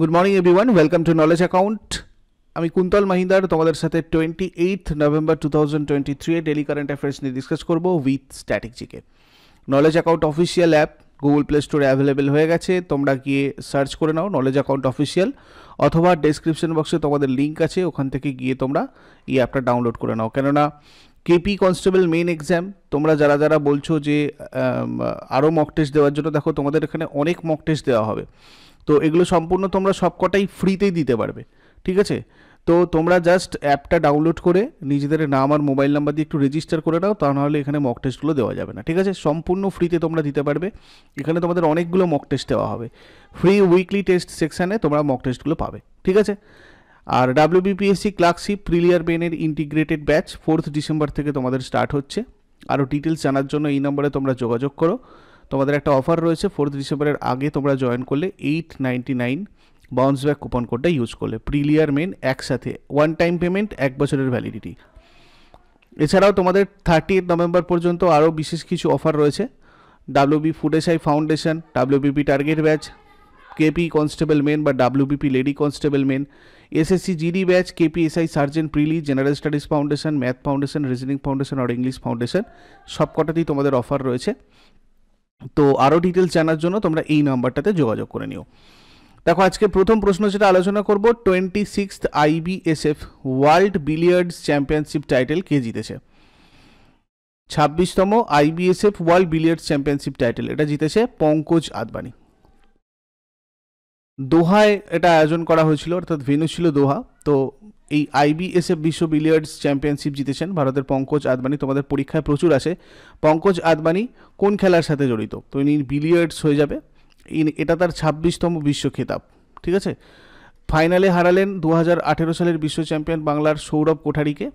good morning one welcome to knowledge account আমি কুন্তল মাহিন্দার তোমাদের সাথে twenty eighth November two thousand twenty থ্রিয়ে daily current affairs নিয়ে discuss করবো with static knowledge account official app Google play স্টোরে available হয়ে গেছে তোমরা গিয়ে সার্চ করে নাও নলেজ অ্যাকাউন্ট অফিসিয়াল অথবা ডেসক্রিপশন বক্সে তোমাদের লিঙ্ক আছে ওখান থেকে গিয়ে তোমরা এই অ্যাপটা ডাউনলোড করে নাও কেননা কেপি কনস্টেবল মেইন এক্সাম তোমরা যারা যারা বলছো যে আরও মক টেস্ট দেওয়ার জন্য দেখো তোমাদের এখানে অনেক মক টেস্ট দেওয়া হবে তো এগুলো সম্পূর্ণ তোমরা সবকটাই ফ্রিতেই দিতে পারবে ঠিক আছে তো তোমরা জাস্ট অ্যাপটা ডাউনলোড করে নিজেদের নাম আর মোবাইল নাম্বার দিয়ে একটু রেজিস্টার করে নাও তা নাহলে এখানে মক টেস্টগুলো দেওয়া যাবে না ঠিক আছে সম্পূর্ণ ফ্রিতে তোমরা দিতে পারবে এখানে তোমাদের অনেকগুলো মক টেস্ট দেওয়া হবে ফ্রি উইকলি টেস্ট সেকশানে তোমরা মক টেস্টগুলো পাবে ঠিক আছে আর বিপিএসসি ক্লার্কশিপ প্রিলিয়ার বেনের ইন্টিগ্রেটেড ব্যাচ ফোর্থ ডিসেম্বর থেকে তোমাদের স্টার্ট হচ্ছে আরও ডিটেলস জানার জন্য এই নম্বরে তোমরা যোগাযোগ করো তোমাদের একটা অফার রয়েছে ফোর্থ ডিসেম্বরের আগে তোমরা জয়েন করলে eight nine bounce back coupon কোডটা ইউজ করলে প্রিলিয়ার মেন একসাথে ওয়ান টাইম পেমেন্ট এক বছরের ভ্যালিডিটি এছাড়াও তোমাদের থার্টি নভেম্বর পর্যন্ত আরও বিশেষ কিছু অফার রয়েছে WB food SI foundation WBP target batch KP constable mains বা WBP lady constable mains SSC GD batch SI sergeant prelim general studies foundation math foundation reasoning foundation আর ইংলিশ ফাউন্ডেশন সব কটাতেই তোমাদের অফার রয়েছে তো আরও ডিটেলস জানার জন্য তোমরা এই নাম্বারটাতে যোগাযোগ করে নিও দেখো আজকে প্রথম প্রশ্ন যেটা আলোচনা করব twenty six IBSF world billiards championship title কে জিতেছে ছাব্বিশতম IBSF world billiards championship title এটা জিতেছে পঙ্কজ আদবানি দোহায় এটা আয়োজন করা হয়েছিল অর্থাৎ ভেনু ছিল দোহা তো এই আইবিএসএফ বিশ্ব বিলিয়ার্ডস চ্যাম্পিয়নশিপ জিতেছেন ভারতের পঙ্কজ আদবানি তোমাদের পরীক্ষায় প্রচুর আসে পঙ্কজ আদবানি কোন খেলার সাথে জড়িত তো ইনি বিলিয়ার্ডস হয়ে যাবে এটা তার ছাব্বিশতম বিশ্ব খেতাব ঠিক আছে ফাইনালে হারালেন দু সালের বিশ্ব চ্যাম্পিয়ন বাংলার সৌরভ কোঠারিকে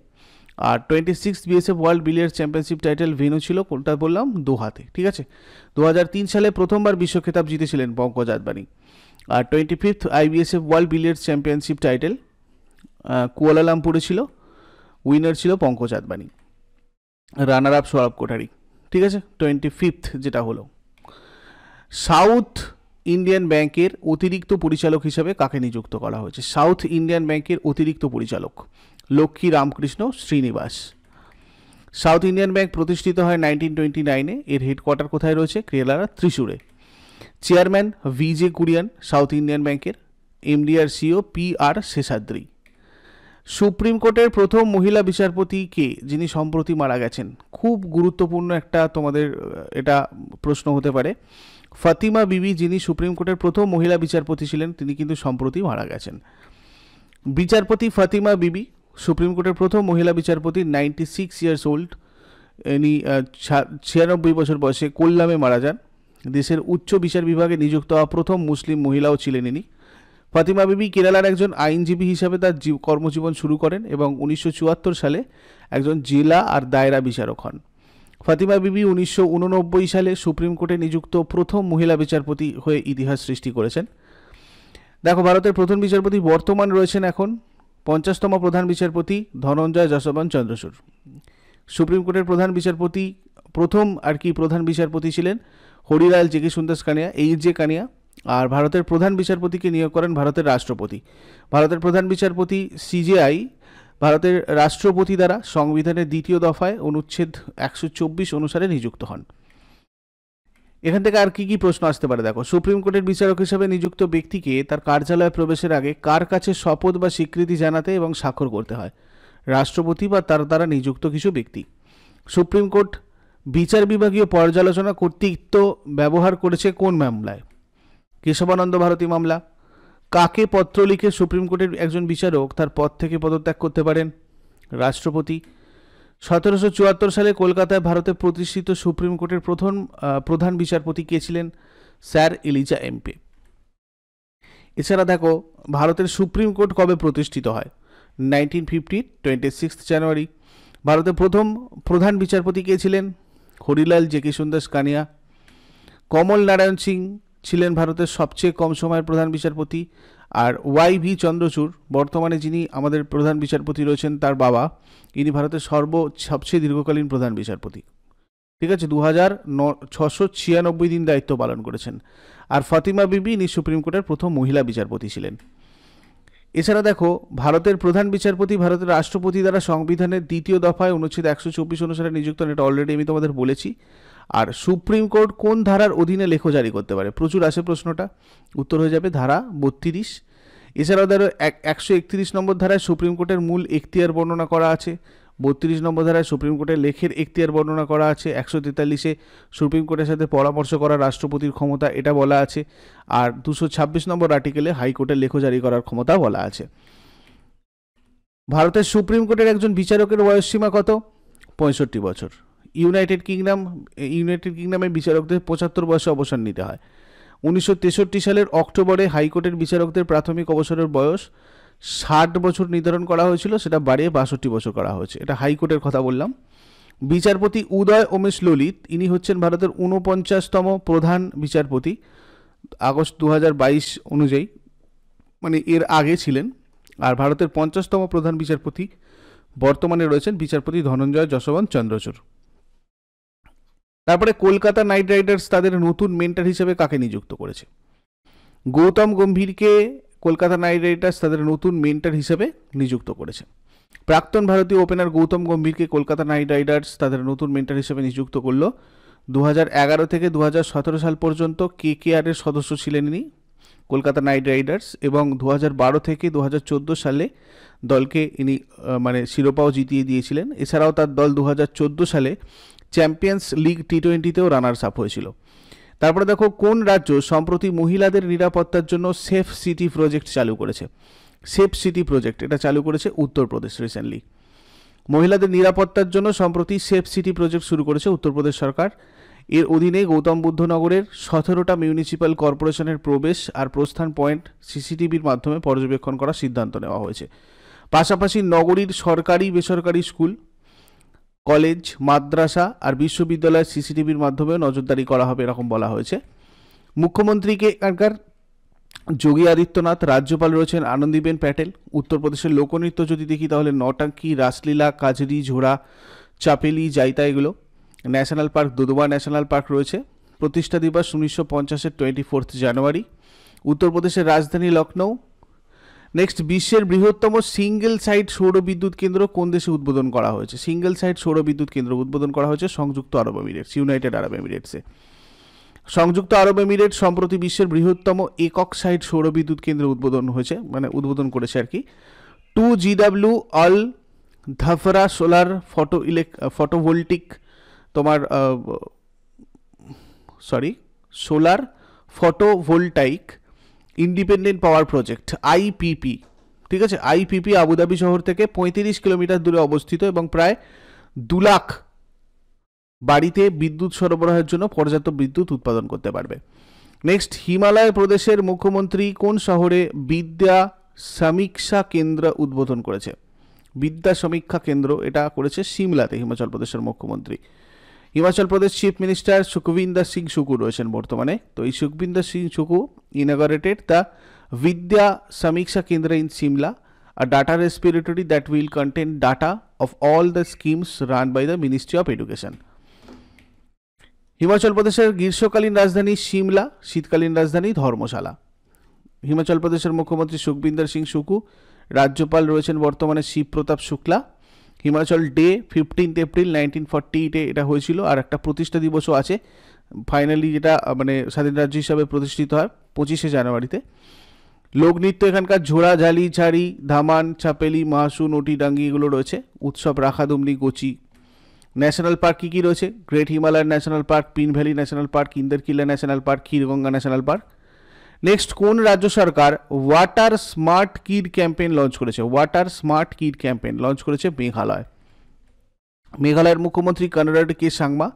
আর twenty six BSF world billiard championship title venue ছিল কোনটা বললাম দোহাতে ঠিক আছে দু সালে প্রথমবার বিশ্ব খেতাব জিতেছিলেন পঙ্কজ আদবানি আর twenty fifth IBSF world billiard championship title কুয়ালালামপুরে ছিল উইনার ছিল পঙ্কজ আদবানি রানার আপ সৌরভ কোঠারি ঠিক আছে টোয়েন্টি ফিফথ যেটা হলো সাউথ ইন্ডিয়ান ব্যাংকের অতিরিক্ত পরিচালক হিসাবে কাকে নিযুক্ত করা হয়েছে সাউথ ইন্ডিয়ান ব্যাংকের অতিরিক্ত পরিচালক Lakshmi Ramakrishna Srinivas south Indian bank প্রতিষ্ঠিত হয় নাইনটিন টোয়েন্টি নাইনে এর হেডকোয়ার্টার কোথায় রয়েছে কেরালার ত্রিশুরে chairman V J Kurian south Indian ব্যাংকের এমডিআর CEO P R Seshadri supreme কোর্টের প্রথম মহিলা বিচারপতি কে যিনি সম্প্রতি মারা গেছেন খুব গুরুত্বপূর্ণ একটা তোমাদের এটা প্রশ্ন হতে পারে ফাতিমা বিবি যিনি সুপ্রিম কোর্টের প্রথম মহিলা বিচারপতি ছিলেন তিনি কিন্তু সম্প্রতি মারা গেছেন বিচারপতি ফাতিমা বিবি সুপ্রিম কোর্টের প্রথম মহিলা বিচারপতি নাইনটি সিক্স ইয়ার্স ওল্ড ইনি ছিয়ানব্বই বছর বয়সে কোল্লামে মারা যান দেশের উচ্চ বিচার বিভাগে নিযুক্ত হওয়া প্রথম মুসলিম মহিলাও ছিলেন ইনি ফাতিমা বিবি কেরালার একজন আইনজীবী হিসাবে তার কর্মজীবন শুরু করেন এবং উনিশশো সালে একজন জেলা আর দায়রা বিচারক হন ফাতিমা বিবি উনিশশো সালে সুপ্রিম কোর্টে নিযুক্ত প্রথম মহিলা বিচারপতি হয়ে ইতিহাস সৃষ্টি করেছেন দেখো ভারতের প্রথম বিচারপতি বর্তমান রয়েছেন এখন পঞ্চাশতম প্রধান বিচারপতি ধনঞ্জয় যশবান চন্দ্রচূড় সুপ্রিম কোর্টের প্রধান বিচারপতি প্রথম আর কি প্রধান বিচারপতি ছিলেন Harilal Jekisundas Kania H J Kania আর ভারতের প্রধান বিচারপতিকে নিয়োগ করেন ভারতের রাষ্ট্রপতি ভারতের প্রধান বিচারপতি সিজেআই ভারতের রাষ্ট্রপতি দ্বারা সংবিধানের দ্বিতীয় দফায় অনুচ্ছেদ একশো অনুসারে নিযুক্ত হন এখান থেকে আর কি কি প্রশ্ন আসতে পারে দেখো সুপ্রিম কোর্টের বিচারক হিসাবে নিযুক্ত ব্যক্তিকে তার কার্যালয়ে প্রবেশের আগে কার কাছে শপথ বা স্বীকৃতি জানাতে এবং স্বাক্ষর করতে হয় রাষ্ট্রপতি বা তার দ্বারা নিযুক্ত কিছু ব্যক্তি সুপ্রিম কোর্ট বিচার বিভাগীয় পর্যালোচনা কর্তৃত্ব ব্যবহার করেছে কোন মামলায় কেশবানন্দ ভারতী মামলা কাকে পত্র লিখে সুপ্রিম কোর্টের একজন বিচারক তার পদ থেকে পদত্যাগ করতে পারেন রাষ্ট্রপতি সতেরোশো চুয়াত্তর সালে কলকাতায় ভারতে প্রতিষ্ঠিত সুপ্রিম কোর্টের প্রথম প্রধান বিচারপতি কে ছিলেন স্যার ইলিজা এমপি এছাড়া দেখো ভারতের সুপ্রিম কোর্ট কবে প্রতিষ্ঠিত হয় nineteen fifty twenty six January ভারতের প্রথম প্রধান বিচারপতি কে ছিলেন হরিলাল দাস কানিয়া কমল নারায়ণ সিং ছিলেন ভারতের সবচেয়ে কম সময়ের প্রধান বিচারপতি আর ওয়াই ভি চন্দ্রচূড় বর্তমানে যিনি আমাদের প্রধান বিচারপতি রয়েছেন তার বাবা ইনি ভারতের সর্ব সবচেয়ে দীর্ঘকালীন প্রধান বিচারপতি ঠিক আছে দু হাজার ছশো ছিয়ানব্বই দিন দায়িত্ব পালন করেছেন আর ফাতিমা বিবি ইনি সুপ্রিম কোর্টের প্রথম মহিলা বিচারপতি ছিলেন এছাড়া দেখো ভারতের প্রধান বিচারপতি ভারতের রাষ্ট্রপতি দ্বারা সংবিধানের দ্বিতীয় দফায় অনুচ্ছেদ একশো চব্বিশ অনুসারে নিযুক্ত এটা অলরেডি আমি তোমাদের বলেছি আর সুপ্রিম কোর্ট কোন ধারার অধীনে লেখ জারি করতে পারে প্রচুর আসে প্রশ্নটা উত্তর হয়ে যাবে ধারা বত্রিশ এছাড়াও ধরো এক একশো একত্রিশ নম্বর ধারায় সুপ্রিম কোর্টের মূল এখতিয়ার বর্ণনা করা আছে বত্রিশ নম্বর ধারায় সুপ্রিম কোর্টের লেখের এখতিয়ার বর্ণনা করা আছে একশো তেতাল্লিশে সুপ্রিম কোর্টের সাথে পরামর্শ করা রাষ্ট্রপতির ক্ষমতা এটা বলা আছে আর দুশো ছাব্বিশ নম্বর আর্টিকেলে হাইকোর্টের লেখ জারি করার ক্ষমতা বলা আছে ভারতের সুপ্রিম কোর্টের একজন বিচারকের বয়সসীমা কত পঁয়ষট্টি বছর ইউনাইটেড কিংডম ইউনাইটেড কিংডমের বিচারকদের পঁচাত্তর বয়সে অবসর নিতে হয় উনিশশো সালের অক্টোবরে হাইকোর্টের বিচারকদের প্রাথমিক অবসরের বয়স ষাট বছর নির্ধারণ করা হয়েছিল সেটা বাড়িয়ে বাষট্টি বছর করা হয়েছে এটা হাইকোর্টের কথা বললাম বিচারপতি উদয় ওমেশ ললিত ইনি হচ্ছেন ভারতের ঊনপঞ্চাশতম প্রধান বিচারপতি আগস্ট দু অনুযায়ী মানে এর আগে ছিলেন আর ভারতের পঞ্চাশতম প্রধান বিচারপতি বর্তমানে রয়েছেন বিচারপতি ধনঞ্জয় যশবন্ত চন্দ্রচূড় তারপরে কলকাতা নাইট রাইডার্স তাদের নতুন মেন্টার হিসেবে কাকে নিযুক্ত করেছে গৌতম গম্ভীরকে কলকাতা নাইট রাইডার্স তাদের নতুন মেন্টার হিসেবে নিযুক্ত করেছে প্রাক্তন ভারতীয় ওপেনার গৌতম গম্ভীরকে কলকাতা নাইট রাইডার্স তাদের নতুন মেন্টার হিসেবে নিযুক্ত করলো দু এগারো থেকে দু সাল পর্যন্ত কে কে আরের সদস্য ছিলেন ইনি কলকাতা নাইট রাইডার্স এবং দু বারো থেকে দু সালে দলকে ইনি মানে শিরোপাও জিতিয়ে দিয়েছিলেন এছাড়াও তার দল দু সালে চ্যাম্পিয়ন্স লিগ টি টোয়েন্টিতেও রানার্স আপ হয়েছিল তারপরে দেখো কোন রাজ্য সম্প্রতি মহিলাদের নিরাপত্তার জন্য সেফ সিটি প্রজেক্ট চালু করেছে সেফ সিটি প্রজেক্ট এটা চালু করেছে উত্তরপ্রদেশ রিসেন্টলি মহিলাদের নিরাপত্তার জন্য সম্প্রতি সেফ সিটি প্রজেক্ট শুরু করেছে উত্তরপ্রদেশ সরকার এর অধীনে গৌতম বুদ্ধ নগরের সতেরোটা মিউনিসিপ্যাল কর্পোরেশনের প্রবেশ আর প্রস্থান পয়েন্ট সিসিটিভির মাধ্যমে পর্যবেক্ষণ করার সিদ্ধান্ত নেওয়া হয়েছে পাশাপাশি নগরীর সরকারি বেসরকারি স্কুল কলেজ মাদ্রাসা আর বিশ্ববিদ্যালয়ের সিসিটিভির মাধ্যমে নজরদারি করা হবে এরকম বলা হয়েছে মুখ্যমন্ত্রীকে এখানকার যোগী আদিত্যনাথ রাজ্যপাল রয়েছেন আনন্দীবেন প্যাটেল উত্তরপ্রদেশের লোকনৃত্য যদি দেখি তাহলে নটাঙ্কি রাসলীলা কাজরি ঝোড়া চাপেলি জাইতা এগুলো national park Dudhwa national park রয়েছে প্রতিষ্ঠা দিবস উনিশশো পঞ্চাশের টোয়েন্টি ফোর্থ জানুয়ারি উত্তরপ্রদেশের রাজধানী লখনৌ নেক্সট বিশ্বের বৃহত্তম সিঙ্গেল সাইট বিদ্যুৎ কেন্দ্র কোন দেশে উদ্বোধন করা হয়েছে সিঙ্গেল সাইট বিদ্যুৎ কেন্দ্র উদ্বোধন করা হয়েছে সংযুক্ত আরব এমিরেটস ইউনাইটেড আরব এমিরেটসে সংযুক্ত আরব এমিরেট সম্প্রতি বিশ্বের বৃহত্তম একক সাইট বিদ্যুৎ কেন্দ্র উদ্বোধন হয়েছে মানে উদ্বোধন করেছে আর কি two GW Al Dhafra solar photo elec photovoltaic তোমার sorry solar photovoltaic independent power project IPP ঠিক আছে আইপিপি আবুধাবি শহর থেকে পঁয়ত্রিশ কিলোমিটার দূরে অবস্থিত এবং প্রায় দু লাখ বাড়িতে বিদ্যুৎ সরবরাহের জন্য পর্যাপ্ত বিদ্যুৎ উৎপাদন করতে পারবে নেক্সট হিমালয় প্রদেশের মুখ্যমন্ত্রী কোন শহরে বিদ্যা সমীক্ষা কেন্দ্র উদ্বোধন করেছে বিদ্যা সমীক্ষা কেন্দ্র এটা করেছে সিমলাতে হিমাচল প্রদেশের মুখ্যমন্ত্রী হিমাচল প্রদেশ চিফ মিনিস্টার সুখবিন্দর সিং সুকু রয়েছেন বর্তমানে তো এই Sukhvinder Singh Sukhu inaugurated the Vidya Samiksha Kendra in Shimla আর data repository that will contain data of all the schemes run by the ministry of education Himachal প্রদেশের গ্রীষ্মকালীন রাজধানী সিমলা শীতকালীন রাজধানী ধর্মশালা হিমাচল প্রদেশের মুখ্যমন্ত্রী সুখবিন্দর সিং সুকু রাজ্যপাল রয়েছেন বর্তমানে Shivpratap Shukla Himachal day fifteenth April nineteen forty এইটে এটা হয়েছিল আর একটা প্রতিষ্ঠা দিবসও আছে ফাইনালি যেটা মানে স্বাধীন রাজ্য হিসাবে প্রতিষ্ঠিত হয় পঁচিশে জানুয়ারিতে লোকনৃত্য এখানকার ঝোড়া ঝালি ঝাড়ি ধামান ছাপেলি মাহাসু নটি ডাঙ্গি এগুলো রয়েছে উৎসব রাখাদুমনি গোচি ন্যাশনাল পার্ক কী কী রয়েছে great Himalayan national park pin valley national park Killa national park Khirganga national park next কোন রাজ্য সরকার water smart kid campaign launch করেছে water smart kid campaign launch করেছে মেঘালয় মেঘালয়ের মুখ্যমন্ত্রী কানাডাটি কে সাংমা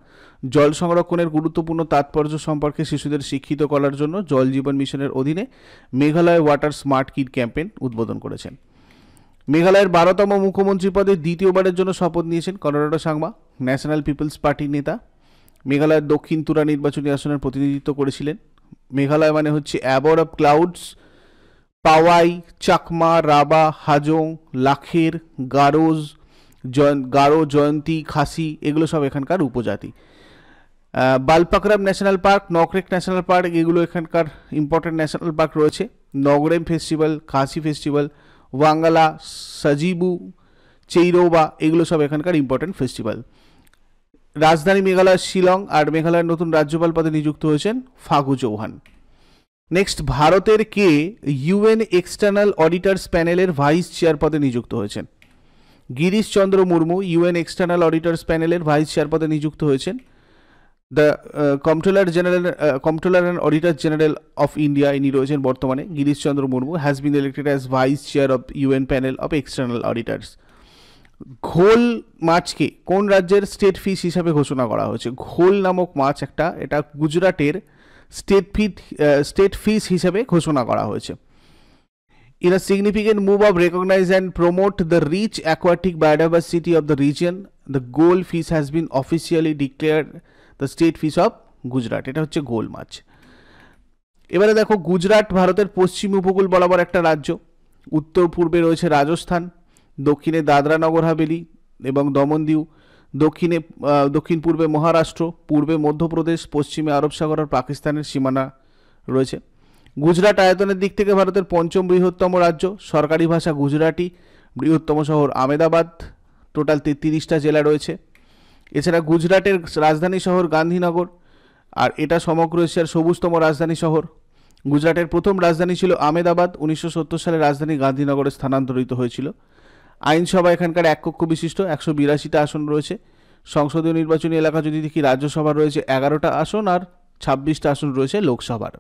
জল সংরক্ষণের গুরুত্বপূর্ণ তাৎপর্য সম্পর্কে শিশুদের শিক্ষিত করার জন্য জল জীবন মিশনের অধীনে Meghalaya water smart kid campaign উদ্বোধন করেছেন মেঘালয়ের বারোতম মুখ্যমন্ত্রী পদে দ্বিতীয়বারের জন্য শপথ নিয়েছেন কনরাডো সাংমা ন্যাশনাল পিপলস পার্টির নেতা মেঘালয়ের দক্ষিণ তুরা নির্বাচনী আসনের প্রতিনিধিত্ব করেছিলেন মেঘালয় মানে হচ্ছে অ্যাবর অফ ক্লাউডস পাওয়াই চাকমা রাবা হাজং লাখের গারোজ গারো জয়ন্তী খাসি এগুলো সব এখানকার উপজাতি Balphakram national park Nokrek national park এগুলো এখানকার ইম্পর্টেন্ট ন্যাশনাল পার্ক রয়েছে নগরেম ফেস্টিভ্যাল খাসি ফেস্টিভ্যাল ওয়াঙ্গালা সাজিবু চেইরোবা এগুলো সব এখানকার ইম্পর্টেন্ট ফেস্টিভ্যাল রাজধানী মেঘালয় শিলং আর মেঘালয়ের নতুন রাজ্যপাল পদে নিযুক্ত হয়েছেন ফাগু চৌহান নেক্সট ভারতের কে ইউএন এক্সটার্নাল অডিটার্স প্যানেলের ভাইস চেয়ার পদে নিযুক্ত হয়েছেন Girish Chandra Murmu UN external auditors প্যানেলের ভাইস চেয়ার পদে নিযুক্ত হয়েছেন the comptroller general comptroller and auditor general of India ইনি রয়েছেন বর্তমানে Girish Chandra Murmu has been elected as vice chair of UN panel of external auditors ঘোল মাছকে কোন রাজ্যের স্টেট ফিশ হিসাবে ঘোষণা করা হয়েছে ঘোল নামক মাছ একটা এটা গুজরাটের স্টেট ফিট স্টেট ফিশ হিসাবে ঘোষণা করা হয়েছে in a significant move of recognize and promote the rich aquatic biodiversity of the region the ghol fish has been officially declare the state fish of Gujarat এটা হচ্ছে গোল মাছ এবারে দেখো গুজরাট ভারতের পশ্চিম উপকূল বরাবর একটা রাজ্য উত্তর পূর্বে রয়েছে রাজস্থান দক্ষিণে দাদরা নগর হাভেলি এবং দমন দিউ দক্ষিণে দক্ষিণ পূর্বে মহারাষ্ট্র পূর্বে মধ্যপ্রদেশ পশ্চিমে আরব সাগর আর পাকিস্তানের সীমানা রয়েছে গুজরাট আয়তনের দিক থেকে ভারতের পঞ্চম বৃহত্তম রাজ্য সরকারি ভাষা গুজরাটি বৃহত্তম শহর আমেদাবাদ টোটাল তেত্রিশটা জেলা রয়েছে এছাড়া গুজরাটের রাজধানী শহর গান্ধীনগর আর এটা সমগ্র এশিয়ার সবুজতম রাজধানী শহর গুজরাটের প্রথম রাজধানী ছিল আমেদাবাদ উনিশশো সত্তর সালে রাজধানী গান্ধীনগরে স্থানান্তরিত হয়েছিল আইনসভা এখানকার এক কক্ষ বিশিষ্ট একশো বিরাশিটা আসন রয়েছে সংসদীয় নির্বাচনী এলাকা যদি দেখি রাজ্যসভার রয়েছে এগারোটা আসন আর ছাব্বিশটা আসন রয়েছে লোকসভার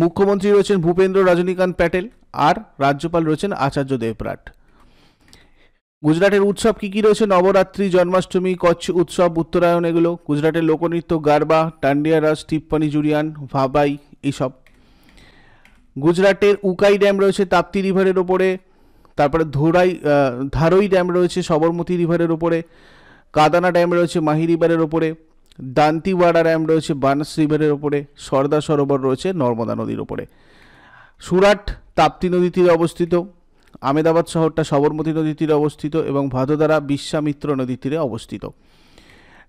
মুখ্যমন্ত্রী রয়েছেন ভূপেন্দ্র রজনীকান্ত প্যাটেল আর রাজ্যপাল রয়েছেন আচার্য দেবরাট গুজরাটের উৎসব কী কী রয়েছে নবরাত্রি জন্মাষ্টমী কচ্ছ উৎসব উত্তরায়ণ এগুলো গুজরাটের লোকনৃত্য গারবা টান্ডিয়া রাস টিপ্পানি জুরিয়ান ভাবাই এইসব গুজরাটের উকাই ড্যাম রয়েছে তাপ্তি রিভারের ওপরে তারপরে ধোরাই ধারই ড্যাম রয়েছে সবরমতী রিভারের ওপরে কাদানা ড্যাম রয়েছে মাহি রিভারের ওপরে দান্তিওয়াড়া ড্যাম রয়েছে বানাস রিভারের ওপরে সর্দার সরোবর রয়েছে নর্মদা নদীর ওপরে সুরাট তাপ্তি নদী তীরে অবস্থিত আমেদাবাদ শহরটা সবরমতী নদী তীরে অবস্থিত এবং ভাদোদারা বিশ্বামিত্র নদী তীরে অবস্থিত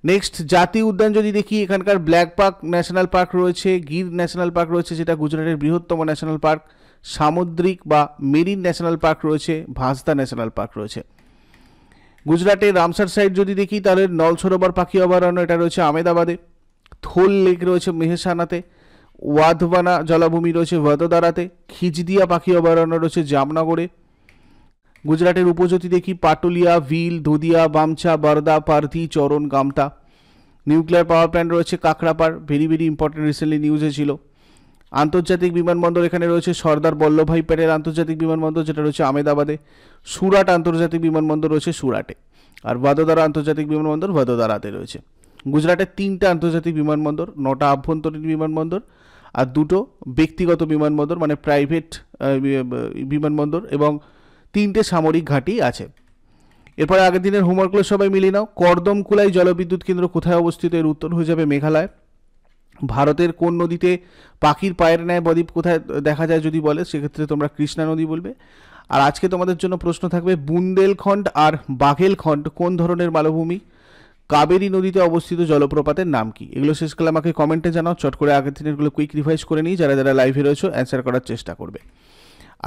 নেক্সট জাতীয় উদ্যান যদি দেখি এখানকার ব্ল্যাক পার্ক ন্যাশনাল পার্ক রয়েছে গির ন্যাশনাল পার্ক রয়েছে যেটা গুজরাটের বৃহত্তম ন্যাশনাল পার্ক সামুদ্রিক বা মেরিন ন্যাশনাল পার্ক রয়েছে ভাস্তা ন্যাশনাল পার্ক রয়েছে গুজরাটের রামসার সাইড যদি দেখি তাহলে নল সরোবর পাখি অভয়ারণ্য এটা রয়েছে আমেদাবাদে থোল লেক রয়েছে মেহসানাতে ওয়াধবানা জলাভূমি রয়েছে ভদোদারাতে খিজদিয়া পাখি অভয়ারণ্য রয়েছে জামনগরে গুজরাটের উপজাতি দেখি পাটুলিয়া ভিল ধুদিয়া বামচা বারদা পার্থি চরণ গামতা নিউক্লিয়ার পাওয়ার প্ল্যান্ট রয়েছে Kakrapar very very important recently নিউজে ছিল আন্তর্জাতিক বিমানবন্দর এখানে রয়েছে সর্দার বল্লভভাই প্যাটেল আন্তর্জাতিক বিমানবন্দর যেটা রয়েছে আমেদাবাদে সুরাট আন্তর্জাতিক বিমানবন্দর রয়েছে সুরাটে আর ভাদোদারা আন্তর্জাতিক বিমানবন্দর ভাদোদারাতে রয়েছে গুজরাটের তিনটা আন্তর্জাতিক বিমানবন্দর নটা আভ্যন্তরীণ বিমানবন্দর আর দুটো ব্যক্তিগত বিমানবন্দর মানে প্রাইভেট বিমানবন্দর এবং তিনটে সামরিক ঘাঁটি আছে এরপরে আগের দিনের হোমওয়ার্কগুলো সবাই মিলিয়ে নাও কর্দমকুলাই জলবিদ্যুৎ কেন্দ্র কোথায় অবস্থিত এর উত্তর হয়ে যাবে মেঘালয় ভারতের কোন নদীতে পাখির পায়ের ন্যায় বদ্বীপ কোথায় দেখা যায় যদি বলে সেক্ষেত্রে তোমরা কৃষ্ণা নদী বলবে আর আজকে তোমাদের জন্য প্রশ্ন থাকবে বুন্দেলখণ্ড আর বাঘেলখণ্ড কোন ধরনের মালভূমি কাবেরী নদীতে অবস্থিত জলপ্রপাতের নাম কি এগুলো শেষ করলে আমাকে কমেন্টে জানাও চট করে আগের দিনেরগুলো কুইক রিভাইজ করে নিই যারা যারা লাইভে রয়েছে অ্যান্সার করার চেষ্টা করবে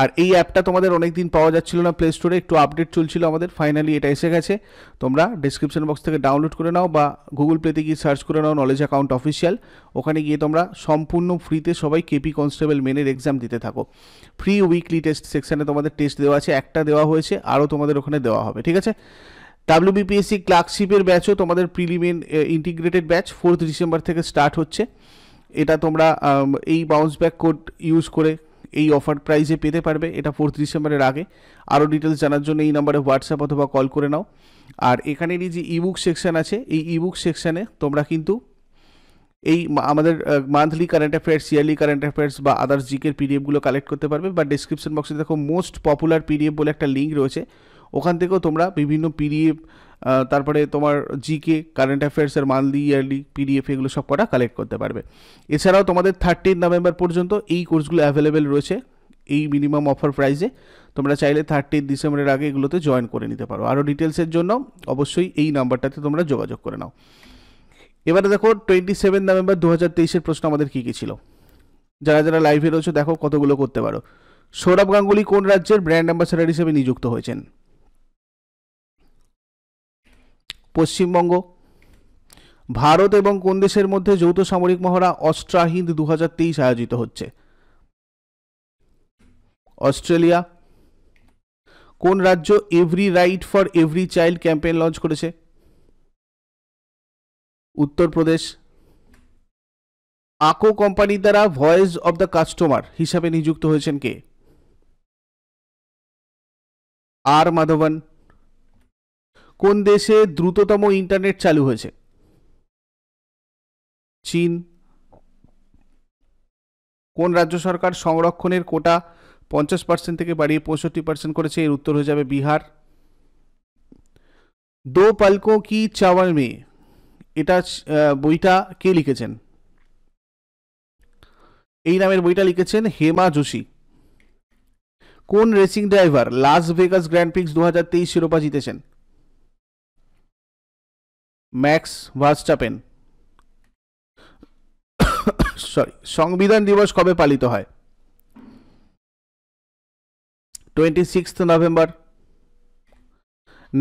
আর এই অ্যাপটা তোমাদের অনেক দিন পাওয়া যাচ্ছিল না প্লে স্টোরে একটু আপডেট চলছিল আমাদের ফাইনালি এটা এসে গেছে তোমরা ডিসক্রিপশন বক্স থেকে ডাউনলোড করে নাও বা গুগল প্লেতে গিয়ে সার্চ করে নাও নলেজ অ্যাকাউন্ট অফিসিয়াল ওখানে গিয়ে তোমরা সম্পূর্ণ ফ্রিতে সবাই কেপি কনস্টেবল মেনের এক্সাম দিতে থাকো ফ্রি উইকলি টেস্ট সেকশানে তোমাদের টেস্ট দেওয়া আছে একটা দেওয়া হয়েছে আরও তোমাদের ওখানে দেওয়া হবে ঠিক আছে বিপিএসসি ক্লার্কশিপের ব্যাচও তোমাদের prelim integrated batch fourth December থেকে স্টার্ট হচ্ছে এটা তোমরা এই বাউন্স ব্যাক কোড ইউজ করে এই অফার প্রাইজে পেতে পারবে এটা ফোর্থ ডিসেম্বরের আগে আরও ডিটেলস জানার জন্য এই নাম্বারে হোয়াটসঅ্যাপ অথবা কল করে নাও আর এখানেরই যে ইবুক সেকশান আছে এই ইবুক সেকশানে তোমরা কিন্তু এই আমাদের monthly current affairs yearly current affairs বা আদার্স জিকের পিডিএফগুলো কালেক্ট করতে পারবে বা ডিসক্রিপশন বক্সে দেখো মোস্ট পপুলার পিডিএফ বলে একটা লিঙ্ক রয়েছে ওখান থেকেও তোমরা বিভিন্ন পিডিএফ তারপরে তোমার জিকে কারেন্ট অ্যাফেয়ার্সের মান্থলি ইয়ারলি পিডিএফ এগুলো সব কটা কালেক্ট করতে পারবে এছাড়াও তোমাদের থার্টিন নভেম্বর পর্যন্ত এই কোর্সগুলো অ্যাভেলেবেল রয়েছে এই মিনিমাম অফার প্রাইসে তোমরা চাইলে থার্টিন ডিসেম্বরের আগে এগুলোতে জয়েন করে নিতে পারো আরও ডিটেলসের জন্য অবশ্যই এই নাম্বারটাতে তোমরা যোগাযোগ করে নাও এবারে দেখো টোয়েন্টি সেভেন নভেম্বর দু হাজার তেইশের প্রশ্ন আমাদের কী কী ছিল যারা যারা লাইভে রয়েছে দেখো কতগুলো করতে পারো সৌরভ গাঙ্গুলি কোন রাজ্যের ব্র্যান্ড অ্যাম্বাসাডার হিসেবে নিযুক্ত হয়েছেন পশ্চিমবঙ্গ ভারত এবং কোন দেশের মধ্যে যৌথ সামরিক মহড়া অস্ট্রাহিন্দ দু আয়োজিত হচ্ছে অস্ট্রেলিয়া কোন রাজ্য every right for every child campaign launch করেছে উত্তরপ্রদেশ আকো কোম্পানির দ্বারা ভয়েস অব দ্য কাস্টমার হিসাবে নিযুক্ত হয়েছেন কে আর মাধবন কোন দেশে দ্রুততম ইন্টারনেট চালু হয়েছে চীন কোন রাজ্য সরকার সংরক্ষণের কোটা পঞ্চাশ পার্সেন্ট থেকে বাড়িয়ে পঁয়ষট্টি পার্সেন্ট করেছে এর উত্তর হয়ে যাবে বিহার দো পালকো কি চাওয়ার মেয়ে এটা বইটা কে লিখেছেন এই নামের বইটা লিখেছেন হেমা যোশী কোন racing driver Las Vegas grand prix দু হাজার তেইশ শিরোপা জিতেছেন ম্যাক্স ভার্সটাপেন সরি সংবিধান দিবস কবে পালিত হয় twenty sixth November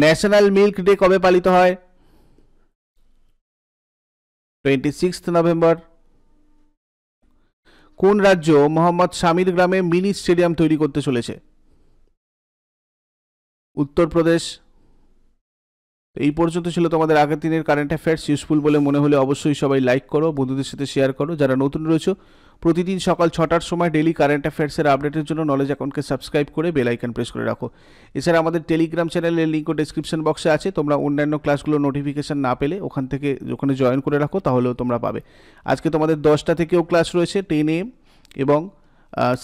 national milk day কবে পালিত হয় টোয়েন্টি সিক্সথ নভেম্বর কোন রাজ্য মোহাম্মদ শামির গ্রামে মিনি স্টেডিয়াম তৈরি করতে চলেছে উত্তরপ্রদেশ এই পর্যন্ত ছিল তোমাদের আগের দিনের কারেন্ট অ্যাফেয়ার্স ইউজফুল বলে মনে হলে অবশ্যই সবাই লাইক করো বন্ধুদের সাথে শেয়ার করো যারা নতুন রয়েছো প্রতিদিন সকাল ছটার সময় ডেলি কারেন্ট অ্যাফেয়ার্সের আপডেটের জন্য নলেজ অ্যাকাউন্টকে সাবস্ক্রাইব করে বেল আইকন প্রেস করে রাখো এছাড়া আমাদের টেলিগ্রাম চ্যানেলের লিঙ্কও ডেসক্রিপশন বক্সে আছে তোমরা অন্যান্য ক্লাসগুলো নোটিফিকেশান না পেলে ওখান থেকে ওখানে জয়েন করে রাখো তাহলেও তোমরা পাবে আজকে তোমাদের দশটা থেকেও ক্লাস রয়েছে টেন এম এবং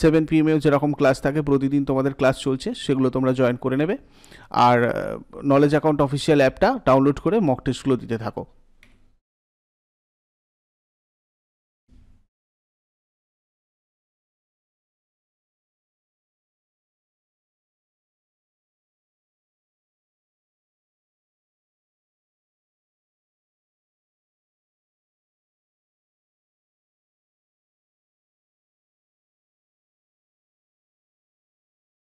সেভেন এও যেরকম ক্লাস থাকে প্রতিদিন তোমাদের ক্লাস চলছে সেগুলো তোমরা জয়েন করে নেবে আর নলেজ অ্যাকাউন্ট অফিসিয়াল অ্যাপটা ডাউনলোড করে মক টেস্টগুলো দিতে থাকো